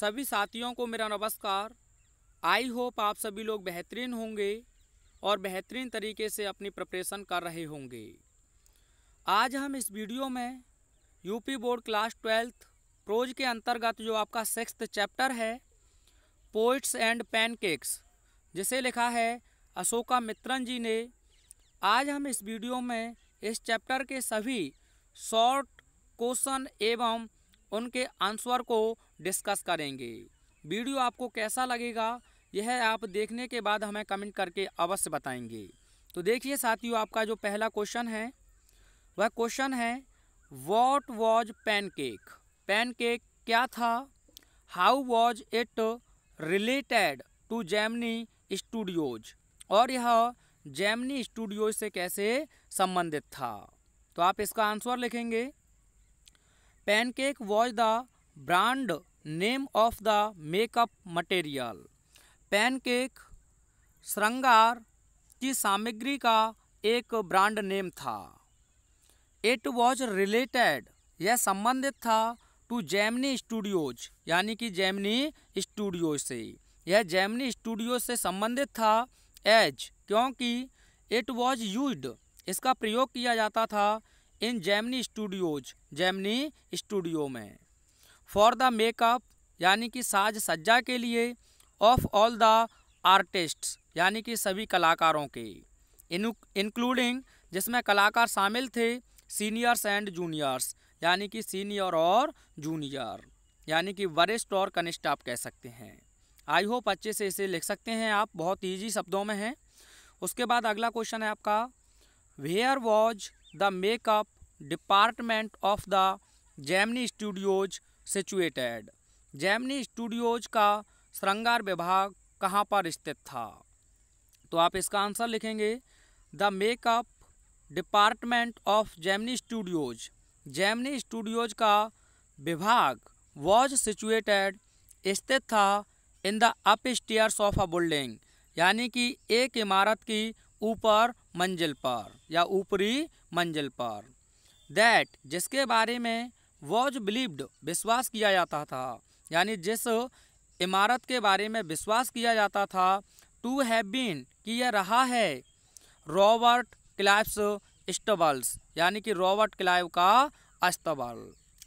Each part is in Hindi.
सभी साथियों को मेरा नमस्कार आई होप आप सभी लोग बेहतरीन होंगे और बेहतरीन तरीके से अपनी प्रिपरेशन कर रहे होंगे आज हम इस वीडियो में UP board class twelfth prose के अंतर्गत जो आपका सिक्स चैप्टर है पोइट्स एंड पैनकेक्स जिसे लिखा है अशोका मित्रन जी ने आज हम इस वीडियो में इस चैप्टर के सभी शॉर्ट क्वेश्चन एवं उनके आंसर को डिस्कस करेंगे वीडियो आपको कैसा लगेगा यह आप देखने के बाद हमें कमेंट करके अवश्य बताएंगे तो देखिए साथियों आपका जो पहला क्वेश्चन है वह क्वेश्चन है वॉट वॉज पैनकेक पैनकेक क्या था how was it related to Gemini Studios और यह जैमनी स्टूडियोज से कैसे संबंधित था तो आप इसका आंसर लिखेंगे pancake was the brand name of the makeup material pancake श्रृंगार की सामग्री का एक ब्रांड नेम था इट वॉज रिलेटेड यह संबंधित था टू जैमनी स्टूडियोज यानी कि जैमनी स्टूडियो से यह जैमनी स्टूडियो से संबंधित था एज क्योंकि इट वॉज यूज इसका प्रयोग किया जाता था इन जैमनी स्टूडियोज जैमनी स्टूडियो में फॉर द मेकअप यानी कि साज सज्जा के लिए ऑफ ऑल द आर्टिस्ट्स यानी कि सभी कलाकारों के इंक्लूडिंग जिसमें कलाकार शामिल थे सीनियर्स एंड जूनियर्स यानी कि सीनियर और जूनियर यानी कि वरिष्ठ और कनिष्ठ आप कह सकते हैं आई होप अच्छे से इसे लिख सकते हैं आप बहुत ईजी शब्दों में हैं उसके बाद अगला क्वेश्चन है आपका where was the makeup department of the Gemini Studios situated Gemini Studios का श्रृंगार विभाग कहाँ पर स्थित था तो आप इसका आंसर लिखेंगे the makeup department of Gemini Studios Gemini Studios का विभाग वॉज सिचुएटेड स्थित था in the upstairs of a building यानी कि एक इमारत की ऊपर मंजिल पर या ऊपरी मंजिल पर दैट जिसके बारे में वॉज बिलीव्ड विश्वास किया जाता था यानी जिस इमारत के बारे में विश्वास किया जाता था टू हैव बीन कि यह रहा है रॉबर्ट क्लाइव्स स्टबल्स यानी कि रॉबर्ट क्लाइव का अस्तबल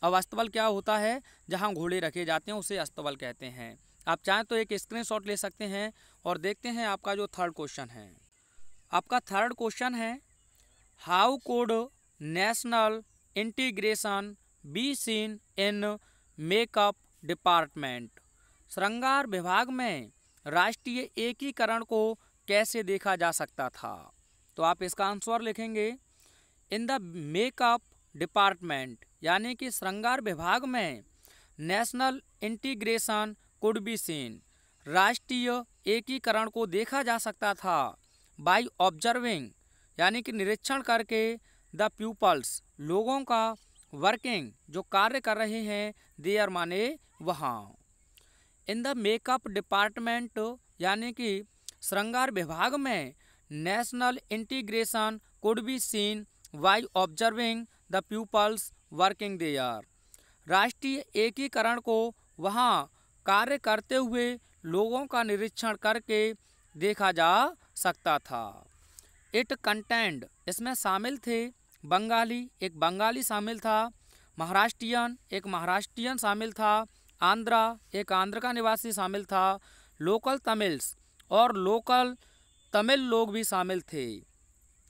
अब अस्तबल क्या होता है जहाँ घोड़े रखे जाते हैं उसे अस्तबल कहते हैं आप चाहें तो एक स्क्रीनशॉट ले सकते हैं और देखते हैं आपका जो थर्ड क्वेश्चन है आपका थर्ड क्वेश्चन है how could national integration be seen in makeup department श्रृंगार विभाग में राष्ट्रीय एकीकरण को कैसे देखा जा सकता था तो आप इसका आंसर लिखेंगे इन द मेकअप डिपार्टमेंट यानी कि श्रृंगार विभाग में national integration could be seen राष्ट्रीय एकीकरण को देखा जा सकता था बाय ऑब्जर्विंग यानी कि निरीक्षण करके द पीपल्स लोगों का वर्किंग जो कार्य कर रहे हैं दे आर माने वहाँ इन द मेकअप डिपार्टमेंट यानी कि श्रृंगार विभाग में national integration could be seen by observing the peoples working they are राष्ट्रीय एकीकरण को वहाँ कार्य करते हुए लोगों का निरीक्षण करके देखा जा सकता था इट कंटेंड इसमें शामिल थे बंगाली एक बंगाली शामिल था महाराष्ट्रियन एक महाराष्ट्रियन शामिल था आंध्रा एक आंध्र का निवासी शामिल था लोकल तमिल्स और लोकल तमिल लोग भी शामिल थे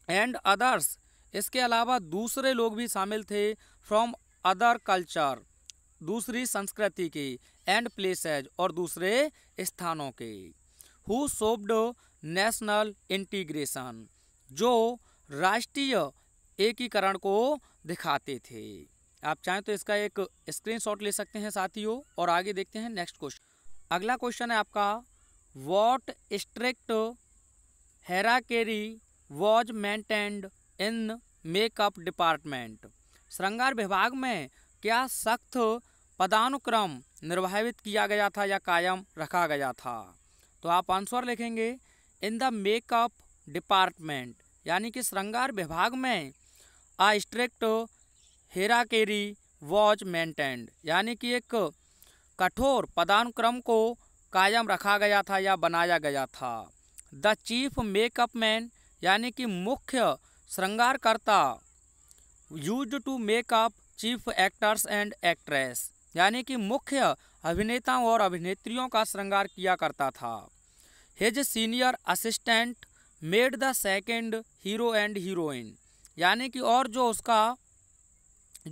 एंड अदर्स इसके अलावा दूसरे लोग भी शामिल थे फ्रॉम अदर कल्चर दूसरी संस्कृति के एंड प्लेसेज और दूसरे स्थानों के हु सोब्ड नेशनल इंटीग्रेशन जो राष्ट्रीय एकीकरण को दिखाते थे आप चाहें तो इसका एक स्क्रीनशॉट ले सकते हैं साथियों और आगे देखते हैं नेक्स्ट क्वेश्चन अगला क्वेश्चन है आपका what strict hierarchy was maintained in makeup department श्रृंगार विभाग में क्या सख्त पदानुक्रम निर्वाहित किया गया था या कायम रखा गया था तो आप आंसर लिखेंगे इन द मेकअप डिपार्टमेंट यानी कि श्रृंगार विभाग में आस्ट्रेक्टो हेराकेरी वॉच मेंटेन्ड यानी कि एक कठोर पदानुक्रम को कायम रखा गया था या बनाया गया था द चीफ मेकअप मैन यानी कि मुख्य श्रृंगारकर्ता used to makeup chief actors and actress यानी कि मुख्य अभिनेताओं और अभिनेत्रियों का श्रृंगार किया करता था his senior assistant made the second hero and heroine यानी कि और जो उसका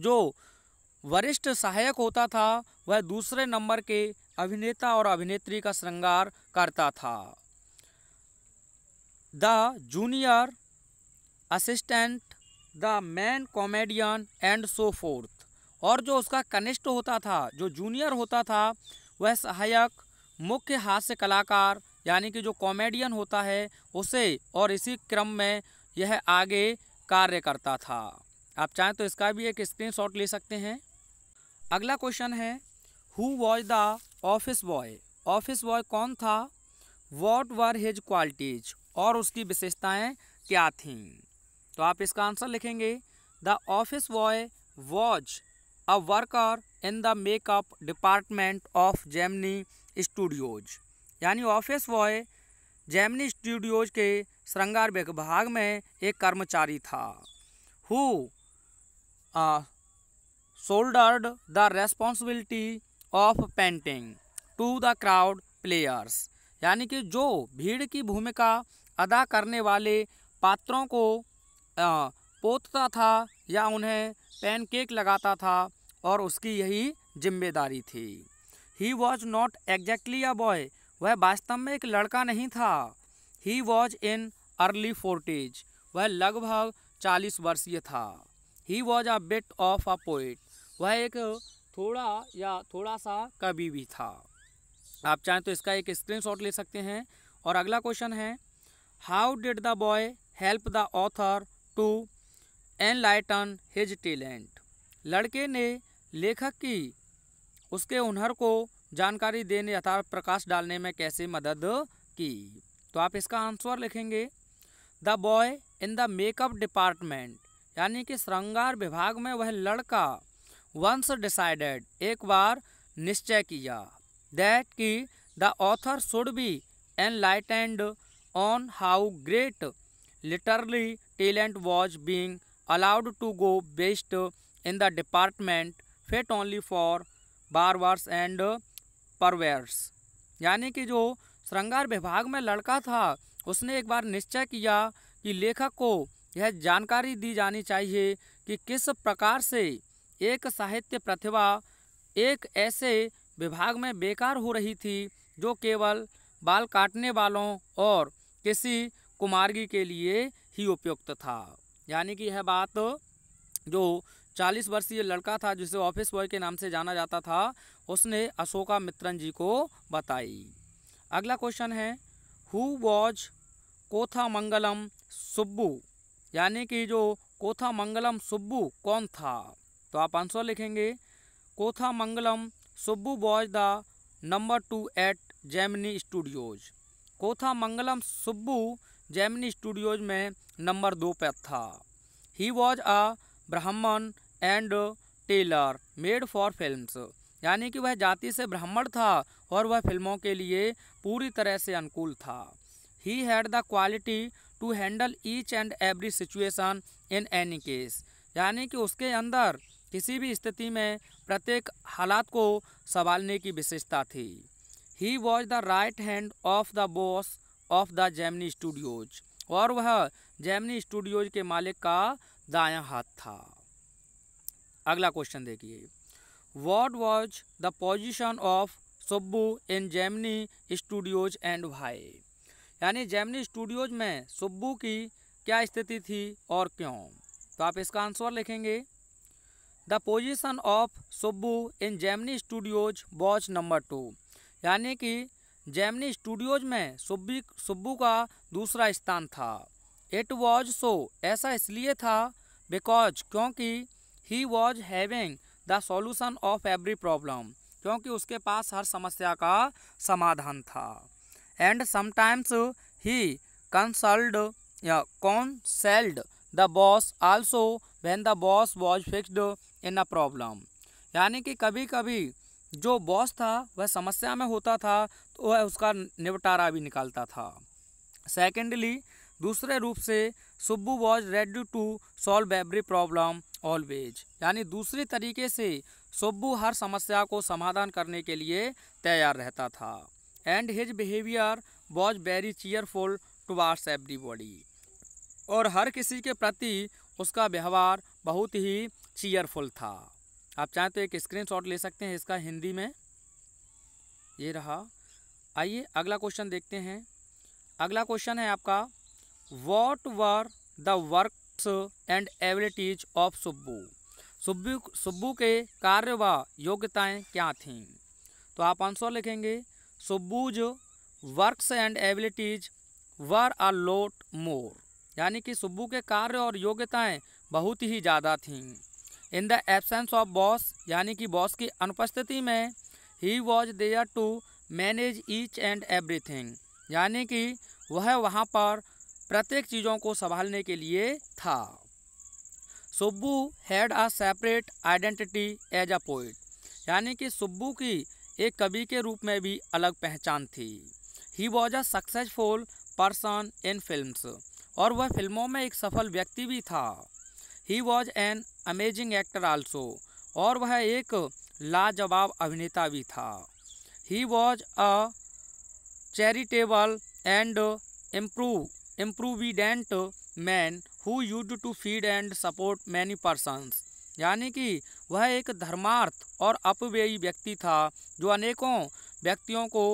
जो वरिष्ठ सहायक होता था वह दूसरे नंबर के अभिनेता और अभिनेत्री का श्रृंगार करता था the junior assistant the main comedian and so forth और जो उसका कनिष्ठ होता था जो जूनियर होता था वह सहायक मुख्य हास्य कलाकार यानी कि जो कॉमेडियन होता है उसे और इसी क्रम में यह आगे कार्य करता था आप चाहें तो इसका भी एक स्क्रीनशॉट ले सकते हैं अगला क्वेश्चन है who was the office boy office boy कौन था वॉट वर हिज क्वालिटीज और उसकी विशेषताएं क्या थीं तो आप इसका आंसर लिखेंगे the office boy was a worker in the makeup department of Gemini Studios यानी ऑफिस बॉय जैमनी स्टूडियोज के श्रृंगार विभाग में एक कर्मचारी था who shouldered the responsibility of painting to the crowd players यानी कि जो भीड़ की भूमिका अदा करने वाले पात्रों को आ, पोतता था या उन्हें पैनकेक लगाता था और उसकी यही जिम्मेदारी थी he was not exactly a boy वह वास्तव में एक लड़का नहीं था he was in early forties वह लगभग चालीस वर्षीय था he was a bit of a poet वह एक थोड़ा या थोड़ा सा कवि भी था आप चाहें तो इसका एक स्क्रीनशॉट ले सकते हैं और अगला क्वेश्चन है how did the boy help the author to enlighten his talent लड़के ने लेखक की उसके हुनर को जानकारी देने अथा प्रकाश डालने में कैसे मदद की तो आप इसका आंसर लिखेंगे the boy in the makeup department यानी कि श्रृंगार विभाग में वह लड़का वंस डिसाइडेड एक बार निश्चय किया दैट कि the author should be enlightened on how great literally talent was being allowed to go best in the department fit only for barbers and purveyors यानी कि जो श्रृंगार विभाग में लड़का था उसने एक बार निश्चय किया कि लेखक को यह जानकारी दी जानी चाहिए कि किस प्रकार से एक साहित्य प्रतिभा एक ऐसे विभाग में बेकार हो रही थी जो केवल बाल काटने वालों और किसी कुमारगी के लिए ही उपयुक्त था यानी कि यह बात जो चालीस वर्षीय लड़का था जिसे ऑफिस बॉय के नाम से जाना जाता था उसने अशोका मित्रन जी को बताई अगला क्वेश्चन है हु वॉज कोथामंगलम सुब्बू यानी कि जो मंगलम सुब्बू कौन था तो आप आंसर लिखेंगे Kothamangalam Subbu was the number two at Gemini Studios Mangalam Subbu Gemini Studios में नंबर दो पर था he was a Brahmin and tailor made for films यानी कि वह जाति से ब्राह्मण था और वह फिल्मों के लिए पूरी तरह से अनुकूल था he had the quality to handle each and every situation in any case यानी कि उसके अंदर किसी भी स्थिति में प्रत्येक हालात को संभालने की विशेषता थी he was the right hand of the boss of the Gemini Studios और वह जैमनी स्टूडियोज के मालिक का दायां हाथ था अगला क्वेश्चन देखिए what was the position of Subbu in Gemini Studios and why यानी जैमनी स्टूडियोज में सुब्बू की क्या स्थिति थी और क्यों तो आप इसका आंसर लिखेंगे the position of Subbu in Gemini Studios was number two यानी कि जैमनी स्टूडियोज में सुब्बी सुब्बू का दूसरा स्थान था इट वॉज सो ऐसा इसलिए था बिकॉज क्योंकि he was having the solution of every problem क्योंकि उसके पास हर समस्या का समाधान था एंड समटाइम्स ही कंसल्ड या counselled the boss also when the boss was fixed in a problem यानी कि कभी कभी जो बॉस था वह समस्या में होता था तो वह उसका निपटारा भी निकालता था सेकेंडली दूसरे रूप से Subbu was ready to solve every problem always यानी दूसरे तरीके से सुब्बू हर समस्या को समाधान करने के लिए तैयार रहता था and his behaviour was very cheerful towards everybody और हर किसी के प्रति उसका व्यवहार बहुत ही चीयरफुल था आप चाहें तो एक स्क्रीनशॉट ले सकते हैं इसका हिंदी में ये रहा आइए अगला क्वेश्चन देखते हैं अगला क्वेश्चन है आपका what were the work thoughts and abilities of Subbu Subbu Subbu के कार्य व योग्यताएं क्या थीं तो आप आंसर लिखेंगे Subbu's works and abilities were are lot more यानी कि सुब्बू के कार्य और योग्यताएँ बहुत ही ज़्यादा थीं in the absence of boss यानी कि बॉस की अनुपस्थिति में he was there to manage each and everything यानी कि वह वहाँ पर प्रत्येक चीज़ों को संभालने के लिए था Subbu had a separate identity as a poet यानी कि सुब्बू की एक कवि के रूप में भी अलग पहचान थी he was a successful person in film और वह फिल्मों में एक सफल व्यक्ति भी था he was an amazing actor also और वह एक लाजवाब अभिनेता भी था he was a charitable and improve improvident man who used to feed and support many persons यानी कि वह एक धर्मार्थ और अपव्ययी व्यक्ति था जो अनेकों व्यक्तियों को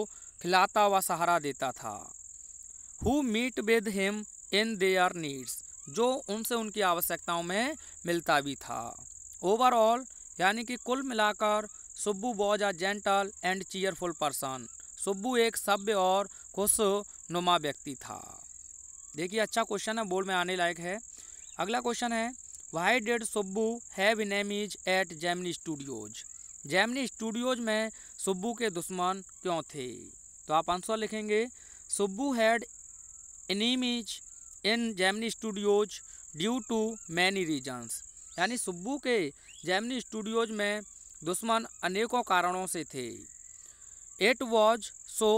खिलाता व सहारा देता था who meet with him in their needs जो उनसे उनकी आवश्यकताओं में मिलता भी था ओवरऑल यानी कि कुल मिलाकर Subbu was a gentle and cheerful person Subbu एक सभ्य और खुश नुमा व्यक्ति था देखिए अच्छा क्वेश्चन है बोर्ड में आने लायक है अगला क्वेश्चन है why did Subbu have enemies at Gemini Studios Gemini Studios में सुब्बू के दुश्मन क्यों थे तो आप आंसर लिखेंगे Subbu had enemies in Gemini Studios due to many reasons यानी सुब्बू के जैमनी स्टूडियोज में दुश्मन अनेकों कारणों से थे इट वॉज सो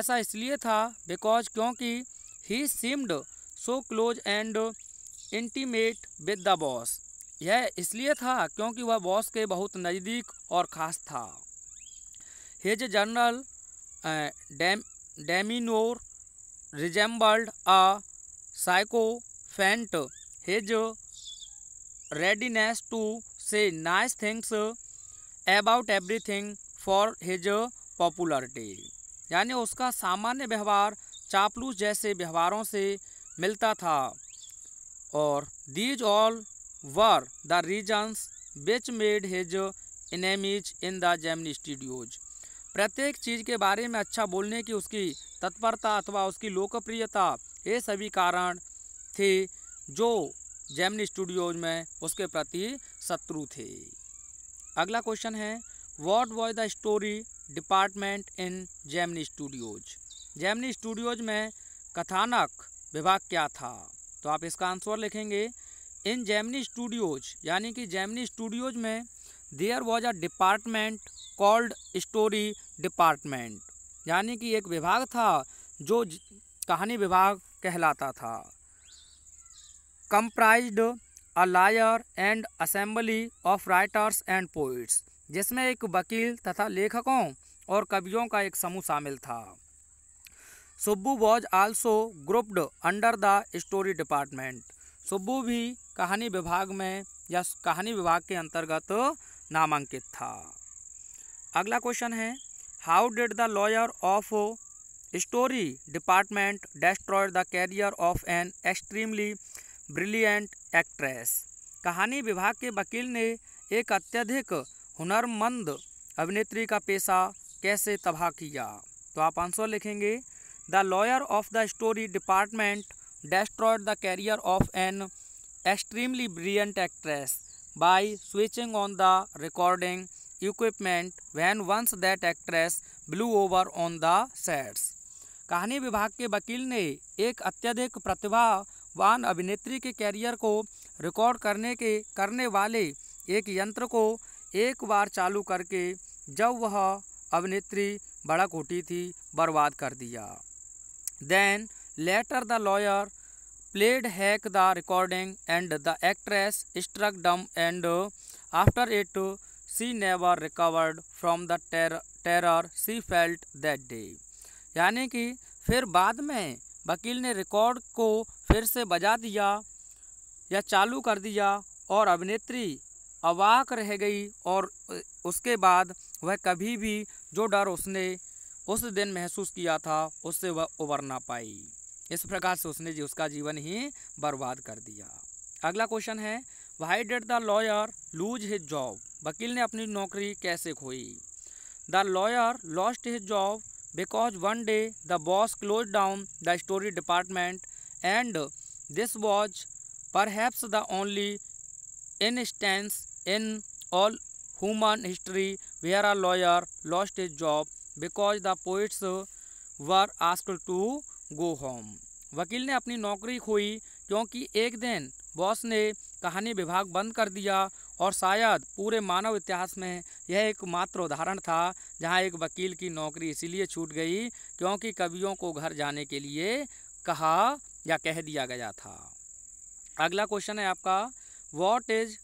ऐसा इसलिए था बिकॉज क्योंकि he seemed so close and intimate with the boss यह इसलिए था क्योंकि वह बॉस के बहुत नज़दीक और ख़ास था हिज जनरल डैम demeanour resembled a sycophant his readiness to say nice things about everything for his popularity यानी उसका सामान्य व्यवहार चापलूस जैसे व्यवहारों से मिलता था और these all were the reasons which made his enemies in the Gemini Studios प्रत्येक चीज़ के बारे में अच्छा बोलने की उसकी तत्परता अथवा उसकी लोकप्रियता ये सभी कारण थे जो जैमनी स्टूडियोज में उसके प्रति शत्रु थे अगला क्वेश्चन है what was the story department in Gemini Studios Gemini Studios में कथानक विभाग क्या था तो आप इसका आंसर लिखेंगे इन जैमनी स्टूडियोज यानी कि जैमनी स्टूडियोज में there was a department called story department यानी कि एक विभाग था जो कहानी विभाग कहलाता था comprise a lawyer and assembly of writers and poets जिसमें एक वकील तथा लेखकों और कवियों का एक समूह शामिल था Subbu was also grouped under the story department Subbu भी कहानी विभाग में या कहानी विभाग के अंतर्गत नामांकित था अगला क्वेश्चन है how did the lawyer of story department destroy the career of an extremely brilliant actress कहानी विभाग के वकील ने एक अत्यधिक हुनरमंद अभिनेत्री का पेशा कैसे तबाह किया तो आप आंसर लिखेंगे the lawyer of the story department destroyed the career of an extremely brilliant actress by switching on the recording equipment when once that actress blew over on the sets कहानी विभाग के वकील ने एक अत्यधिक प्रतिभावान अभिनेत्री के कैरियर को रिकॉर्ड करने के करने वाले एक यंत्र को एक बार चालू करके जब वह अभिनेत्री बड़क उठी थी बर्बाद कर दिया Then later the lawyer played hack the recording and the actress struck dumb and after it she never recovered from the ter terror she felt that day. यानी कि फिर बाद में वकील ने रिकॉर्ड को फिर से बजा दिया या चालू कर दिया और अभिनेत्री अवाक रह गई और उसके बाद वह कभी भी जो डर उसने उस दिन महसूस किया था उससे वह उबर ना पाई इस प्रकार से उसने जी उसका जीवन ही बर्बाद कर दिया अगला क्वेश्चन है why did the lawyer lose his job वकील ने अपनी नौकरी कैसे खोई the lawyer lost his job because one day the boss close down the story department and this was perhaps the only instance in all human history where are lawyer lost his job because the poets were ask to go home वकील ने अपनी नौकरी खोई क्योंकि एक दिन बॉस ने कहानी विभाग बंद कर दिया और शायद पूरे मानव इतिहास में यह एक मात्र उदाहरण था जहां एक वकील की नौकरी इसीलिए छूट गई क्योंकि कवियों को घर जाने के लिए कहा या कह दिया गया था अगला क्वेश्चन है आपका what is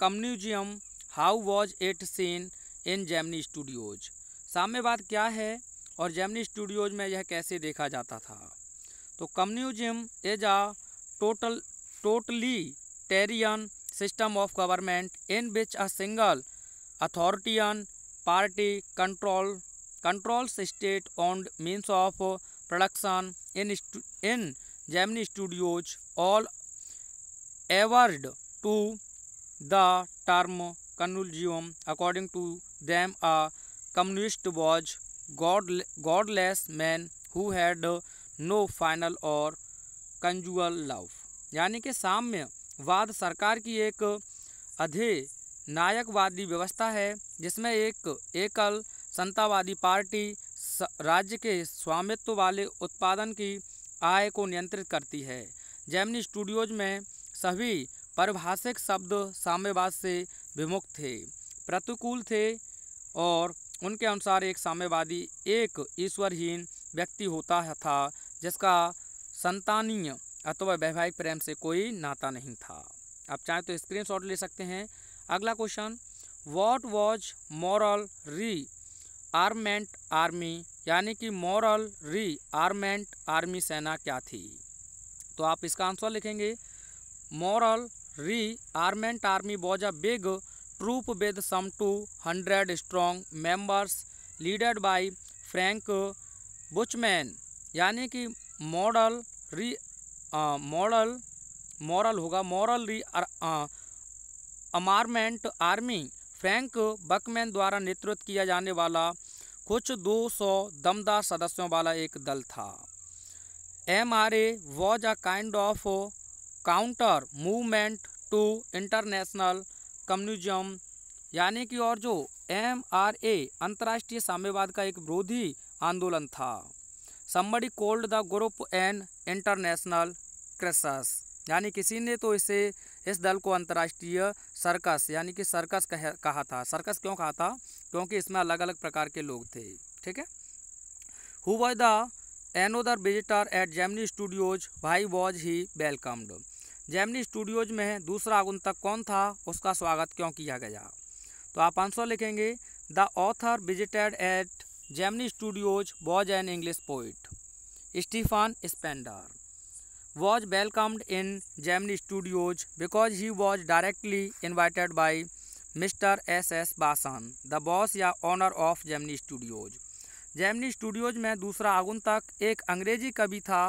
communism how was it seen in Gemini Studios साम्यवाद क्या है और जैमनी स्टूडियोज में यह कैसे देखा जाता था तो communism is a total totalitarian system of government in which a single authoritarian party control control state on means of production in in Gemini Studios all averred to the term communism according to them a communist was god godless man who had no final or conjugal love यानी कि साम्यवाद सरकार की एक अधे नायकवादी व्यवस्था है जिसमें एक एकल संतावादी पार्टी राज्य के स्वामित्व वाले उत्पादन की आय को नियंत्रित करती है जैमनी स्टूडियोज में सभी परिभाषिक शब्द साम्यवाद से विमुक्त थे प्रतिकूल थे और उनके अनुसार एक साम्यवादी एक ईश्वरहीन व्यक्ति होता था जिसका संतानीय अथवा वैवाहिक प्रेम से कोई नाता नहीं था आप चाहें तो शॉट ले सकते हैं अगला question what was moral rearmament army यानी कि मॉरल री आर्मेंट आर्मी सेना क्या थी तो आप इसका आंसर लिखेंगे moral rearmament army was a big with some two hundred strong members leaded by Frank Buchman यानी कि मॉडल री मॉडल मॉरल होगा मॉरल री अमारमेंट आर्मी फ्रैंक बकमैन द्वारा नेतृत्व किया जाने वाला कुछ 200 दमदार सदस्यों वाला एक दल था M R A was a kind of counter movement to international communism यानी कि और जो एम आर ए अंतर्राष्ट्रीय साम्यवाद का एक विरोधी आंदोलन था somebody called the group an international circus यानी किसी ने तो इसे इस दल को अंतर्राष्ट्रीय सर्कस यानी कि सर्कस कह, कहा था सर्कस क्यों कहा था क्योंकि इसमें अलग अलग प्रकार के लोग थे ठीक है who was the another visitor at Gemini Studios भाई was he welcomed Gemini Studios में दूसरा तक कौन था उसका स्वागत क्यों किया गया तो आप आंसर लिखेंगे the author visited at Gemini Studios was an English poet Stephen Spender was welcomed in Gemini Studios because he was directly invited by mister S S Vasan the boss या ऑनर ऑफ जैमनी स्टूडियोज जैमनी स्टूडियोज में दूसरा आगुन तक एक अंग्रेजी कवि था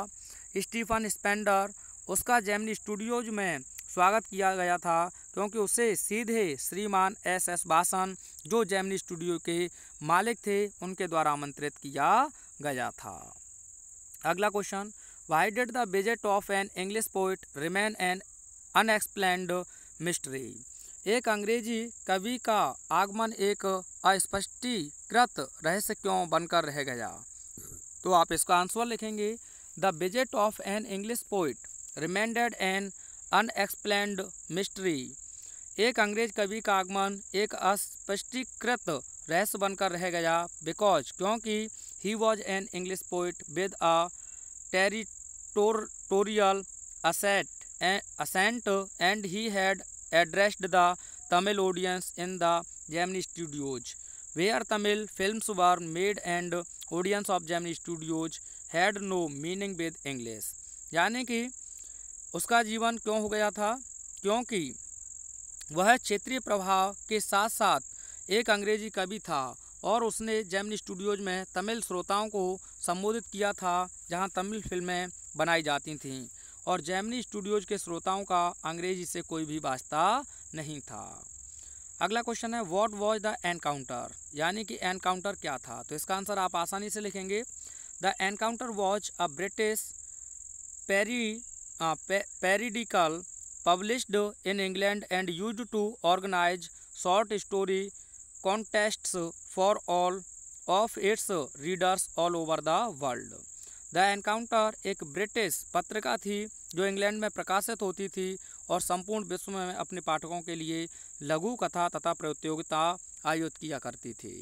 स्टीफन स्पेंडर उसका जैमनी स्टूडियोज में स्वागत किया गया था क्योंकि उसे सीधे श्रीमान एस एस बासन जो जैमनी स्टूडियो के मालिक थे उनके द्वारा आमंत्रित किया गया था अगला question why did the visit of an English poet remain an unexplained mystery एक अंग्रेजी कवि का आगमन एक अस्पष्टीकृत रहस्य क्यों बनकर रह गया तो आप इसका आंसर लिखेंगे the visit of an English poet remainded an unexplained mystery एक अंग्रेज कवि का आगमन एक अस्पष्टीकृत रहस्य बनकर रह गया बिकॉज क्योंकि he was an English poet with a territorial asset accent and he had addressed the Tamil audience in the Gemini Studios they are Tamil film were made and audience of Gemini Studios had no meaning with English यानी कि उसका जीवन क्यों हो गया था क्योंकि वह क्षेत्रीय प्रभाव के साथ साथ एक अंग्रेजी कवि था और उसने जैमनी स्टूडियोज में तमिल श्रोताओं को संबोधित किया था जहां तमिल फिल्में बनाई जाती थीं और जैमनी स्टूडियोज के श्रोताओं का अंग्रेजी से कोई भी वास्ता नहीं था अगला क्वेश्चन है व्हाट वॉज द एनकाउंटर यानी कि एनकाउंटर क्या था तो इसका आंसर आप आसानी से लिखेंगे the encounter was a British पेरी periodical published in England and use to organise short story contests for all of its readers all over the world the encounter एक ब्रिटिश पत्रिका थी जो इंग्लैंड में प्रकाशित होती थी और संपूर्ण विश्व में अपने पाठकों के लिए लघु कथा तथा प्रतियोगिता आयोजित किया करती थी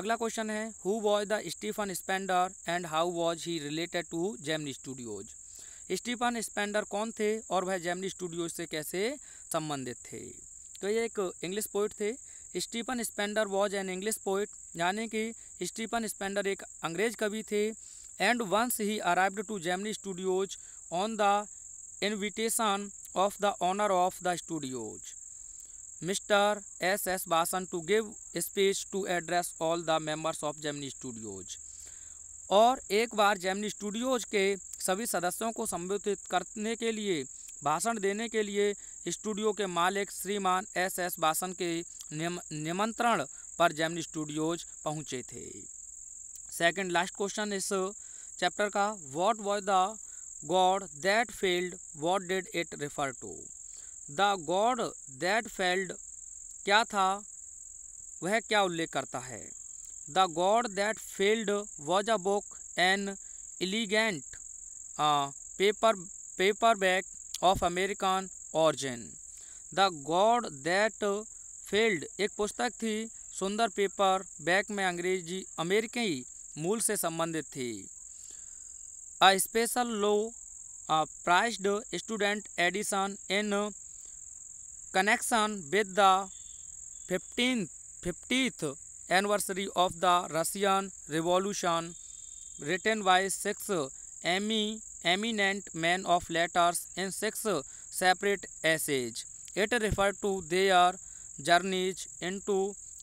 अगला क्वेश्चन है who was the Stephen Spender and how was he related to Gemini Studios Stephen Spender कौन थे और वह जैमनी स्टूडियो से कैसे संबंधित थे तो ये एक इंग्लिश पोइट थे Stephen Spender was an English poet यानी कि स्टीफन स्पेंडर एक अंग्रेज कवि थे and once he arrived to Gemini Studios on the invitation of the owner of the studios mister S S Vasan to give speech to address all the members of Gemini Studios और एक बार जैमनी स्टूडियोज के सभी सदस्यों को संबोधित करने के लिए भाषण देने के लिए स्टूडियो के मालिक श्रीमान एस एस बासन के निमंत्रण पर जैमनी स्टूडियोज पहुंचे थे सेकंड लास्ट क्वेश्चन इस चैप्टर का what was the god that failed what did it refer to the god that failed क्या था वह क्या उल्लेख करता है the god that failed was a book an elegant paper paperback of American origin the god that failed एक पुस्तक थी सुंदर पेपर बैक में अंग्रेजी अमेरिकी मूल से संबंधित थी a special low priced student edition in connection with the fifteen fiftieth anniversary of the Russian revolution written by six एमी eminent man of letters in six separate essays it refer to their journeys into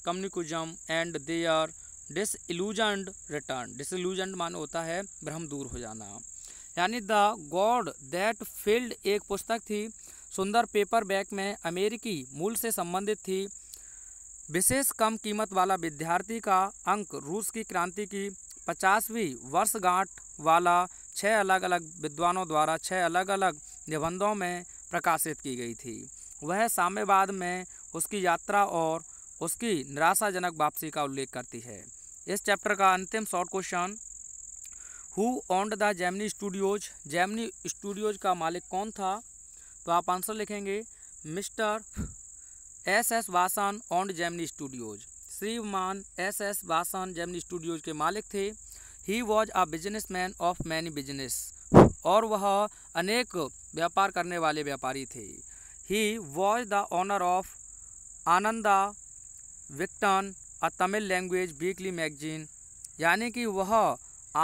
communism and their disillusioned return disillusioned मान होता है भ्रम दूर हो जाना यानी द गॉड दैट फील्ड एक पुस्तक थी सुंदर पेपर बैक में अमेरिकी मूल से संबंधित थी विशेष कम कीमत वाला विद्यार्थी का अंक रूस की क्रांति की पचासवीं वर्षगांठ वाला छः अलग अलग विद्वानों द्वारा छः अलग अलग निबंधों में प्रकाशित की गई थी वह साम्यवाद में उसकी यात्रा और उसकी निराशाजनक वापसी का उल्लेख करती है इस चैप्टर का अंतिम short question who owned the Gemini Studios Gemini Studios का मालिक कौन था तो आप आंसर लिखेंगे mister S S Vasan owned Gemini Studios श्रीमान एस एस वासन जैमनी स्टूडियोज के मालिक थे he was a business man of many business और वह अनेक व्यापार करने वाले व्यापारी थे he was the owner of Ananda Vikatan a Tamil language weekly magazine यानी कि वह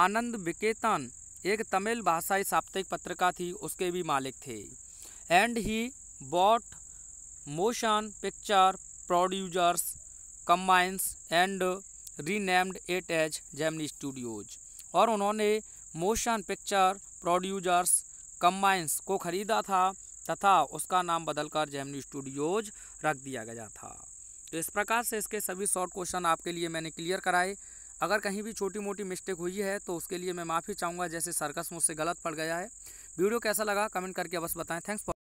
आनंद विकेतन एक तमिल भाषाई साप्ताहिक पत्रिका थी उसके भी मालिक थे and he bought motion picture producers combines and renamed it as Gemini Studios और उन्होंने मोशन पिक्चर प्रोड्यूजर्स कम्बाइंस को ख़रीदा था तथा उसका नाम बदलकर जैमनी स्टूडियोज रख दिया गया था तो इस प्रकार से इसके सभी शॉर्ट क्वेश्चन आपके लिए मैंने क्लियर कराए अगर कहीं भी छोटी मोटी मिस्टेक हुई है तो उसके लिए मैं माफ़ी चाहूँगा जैसे सर्कस मुझसे गलत पड़ गया है वीडियो कैसा लगा कमेंट करके बस बताएं थैंक्स